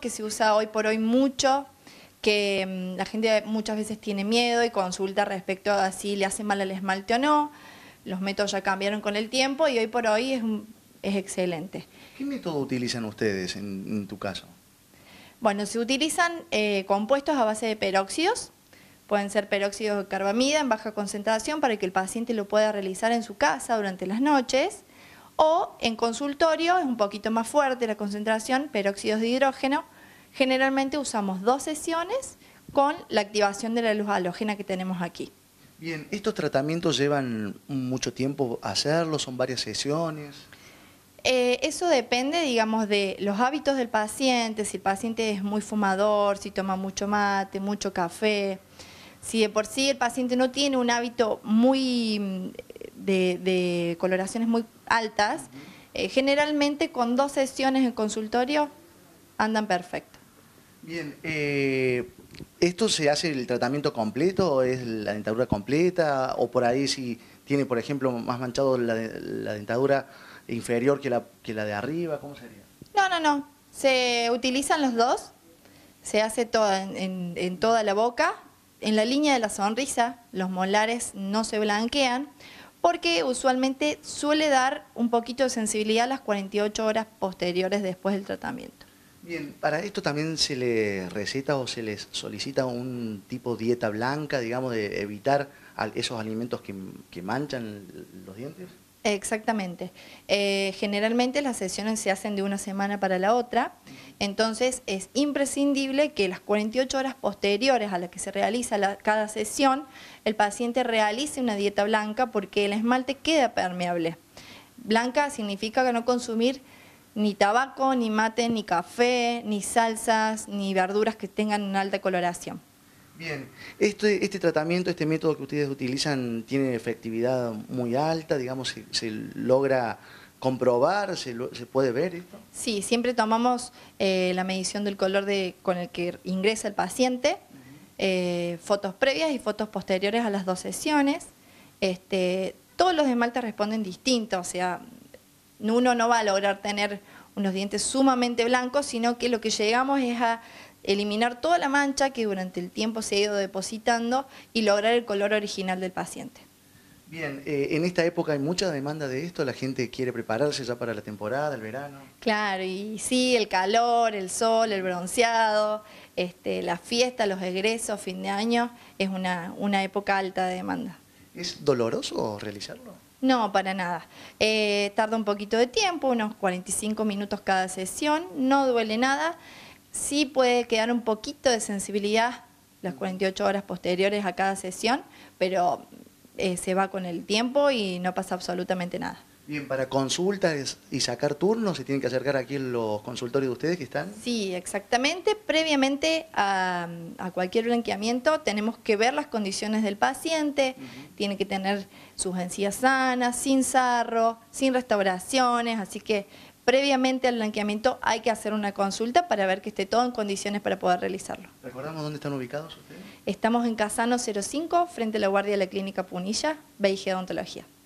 que se usa hoy por hoy mucho, que mm, la gente muchas veces tiene miedo y consulta respecto a si le hace mal el esmalte o no. Los métodos ya cambiaron con el tiempo y hoy por hoy es, excelente. ¿Qué método utilizan ustedes en, tu caso? Bueno, se utilizan eh, compuestos a base de peróxidos, pueden ser peróxidos de carbamida en baja concentración para que el paciente lo pueda realizar en su casa durante las noches o en consultorio es un poquito más fuerte la concentración, peróxidos de hidrógeno. Generalmente usamos dos sesiones con la activación de la luz halógena que tenemos aquí. Bien, ¿estos tratamientos llevan mucho tiempo hacerlo? ¿Son varias sesiones? Eh, eso depende, digamos, de los hábitos del paciente, si el paciente es muy fumador, si toma mucho mate, mucho café. Si de por sí el paciente no tiene un hábito muy de, coloraciones muy altas, eh, generalmente con dos sesiones en consultorio andan perfecto. Bien, eh, ¿esto se hace el tratamiento completo o es la dentadura completa? ¿O por ahí si tiene, por ejemplo, más manchado la, dentadura inferior que la, que la de arriba? ¿Cómo sería? No, no, no. Se utilizan los dos. Se hace toda, en toda la boca. En la línea de la sonrisa, los molares no se blanquean porque usualmente suele dar un poquito de sensibilidad a las 48 horas posteriores después del tratamiento. Bien, ¿para esto también se le receta o se les solicita un tipo dieta blanca, digamos, de evitar esos alimentos que manchan los dientes? Exactamente. Eh, generalmente las sesiones se hacen de una semana para la otra, entonces es imprescindible que las 48 horas posteriores a las que se realiza cada sesión, el paciente realice una dieta blanca porque el esmalte queda permeable. Blanca significa que no consumir ni tabaco, ni mate, ni café, ni salsas, ni verduras que tengan una alta coloración. Bien, este, este tratamiento, este método que ustedes utilizan tiene efectividad muy alta, digamos, se, se logra comprobar, se, puede ver esto? Sí, siempre tomamos eh, la medición del color de, con el que ingresa el paciente, eh, fotos previas y fotos posteriores a las dos sesiones. Este, todos los Malta responden distinto, o sea, uno no va a lograr tener unos dientes sumamente blancos, sino que lo que llegamos es a eliminar toda la mancha que durante el tiempo se ha ido depositando y lograr el color original del paciente. Bien, eh, en esta época hay mucha demanda de esto, la gente quiere prepararse ya para la temporada, el verano. Claro, y sí, el calor, el sol, el bronceado, este, la fiesta, los egresos, fin de año, es una, época alta de demanda. ¿Es doloroso realizarlo? No, para nada. Eh, tarda un poquito de tiempo, unos 45 minutos cada sesión, no duele nada sí puede quedar un poquito de sensibilidad las 48 horas posteriores a cada sesión, pero eh, se va con el tiempo y no pasa absolutamente nada. Bien, para consultas y sacar turnos se tienen que acercar aquí en los consultorios de ustedes que están. Sí, exactamente. Previamente a, cualquier blanqueamiento tenemos que ver las condiciones del paciente, tiene que tener sus encías sanas, sin sarro, sin restauraciones, así que previamente al blanqueamiento hay que hacer una consulta para ver que esté todo en condiciones para poder realizarlo. ¿Recordamos dónde están ubicados ustedes? Estamos en Casano 05, frente a la guardia de la clínica Punilla, BIG e Odontología.